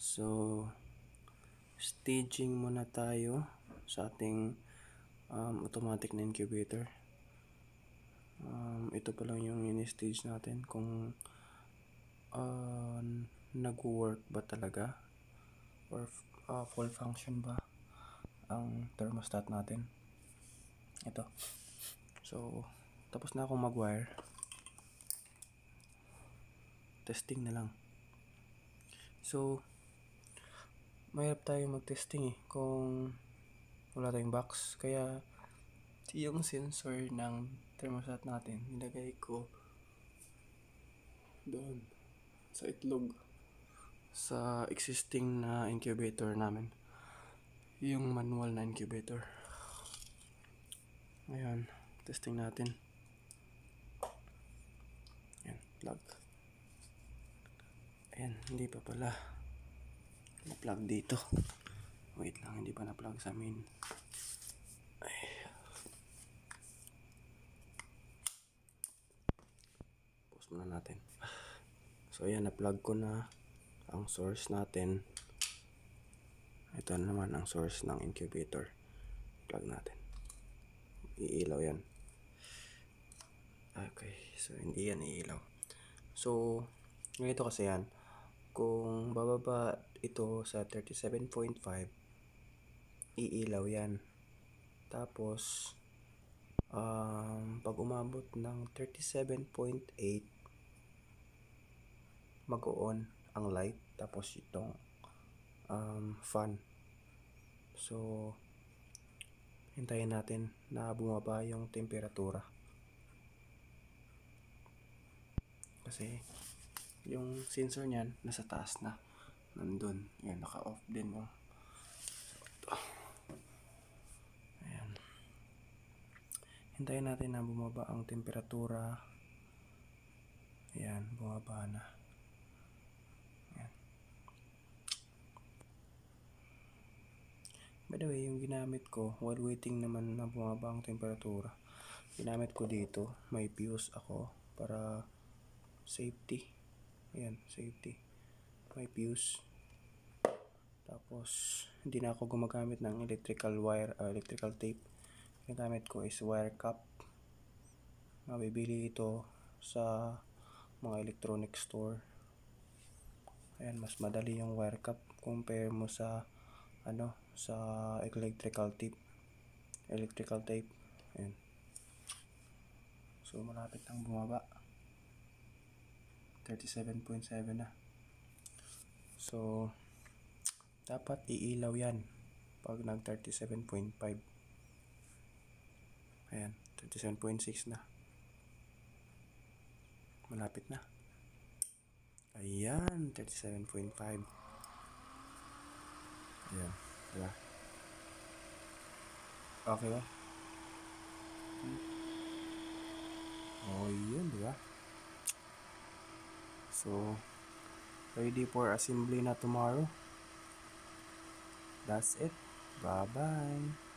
So, staging muna tayo sa ating um, automatic na incubator. Um, ito pa lang yung in-stage natin kung uh, nag-work ba talaga or uh, full function ba ang thermostat natin. Ito. So, tapos na akong mag-wire. Testing na lang. So, mahirap tayo mag-testing eh kung wala tayong box. Kaya yung sensor ng thermostat natin, nilagay ko doon sa itlog sa existing na incubator namin. Yung manual na incubator. Ngayon, testing natin. Ayan, plug. Ayan, hindi pa pala plug dito wait lang hindi pa na plug sa main Ay. pause muna natin so ayan na plug ko na ang source natin ito na naman ang source ng incubator plug natin iilaw yan okay so hindi yan iilaw so ganito kasi yan kung bababa ito sa 37.5, iilaw yan. Tapos, um, pag umabot ng 37.8, mag-on ang light. Tapos itong um, fan. So, hintayin natin na bumaba yung temperatura. Kasi, yung sensor niyan nasa taas na nandun yan naka off din mo oh. ayan hintayin natin na bumaba ang temperatura ayan bumaba na ayan by the way yung ginamit ko while waiting naman na bumaba ang temperatura ginamit ko dito may fuse ako para safety Ayan, safety. 5 views. Tapos, hindi na ako gumagamit ng electrical wire, uh, electrical tape. Ginagamit ko is wire cap. Mabibili ito sa mga electronic store. Ayan, mas madali yung wire cap compare mo sa ano, sa electrical tape. Electrical tape. Ayan. So, malapit nang bumaba. 37.7 na so dapat iilaw yan pag nag 37.5 ayan 37.6 na malapit na ayan 37.5 ayan wala. Diba? okay ba So, ready for assembly na tomorrow. That's it. Bye-bye.